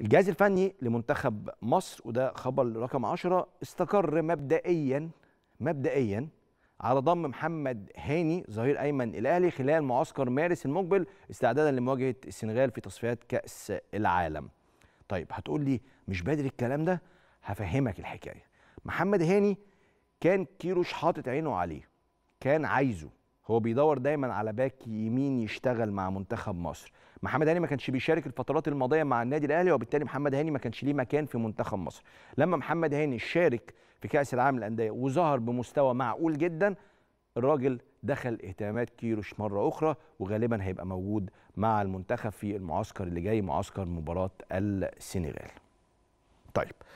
الجهاز الفني لمنتخب مصر وده خبر رقم 10 استقر مبدئيا مبدئيا على ضم محمد هاني ظهير ايمن الاهلي خلال معسكر مارس المقبل استعدادا لمواجهه السنغال في تصفيات كاس العالم. طيب هتقول لي مش بدري الكلام ده؟ هفهمك الحكايه. محمد هاني كان كيروش حاطط عينه عليه كان عايزه هو بيدور دايما على باك يمين يشتغل مع منتخب مصر محمد هاني ما كانش بيشارك الفترات الماضيه مع النادي الاهلي وبالتالي محمد هاني ما كانش ليه مكان في منتخب مصر لما محمد هاني شارك في كاس العالم للانديه وظهر بمستوى معقول جدا الراجل دخل اهتمامات كيروش مره اخرى وغالبا هيبقى موجود مع المنتخب في المعسكر اللي جاي معسكر مباراه السنغال طيب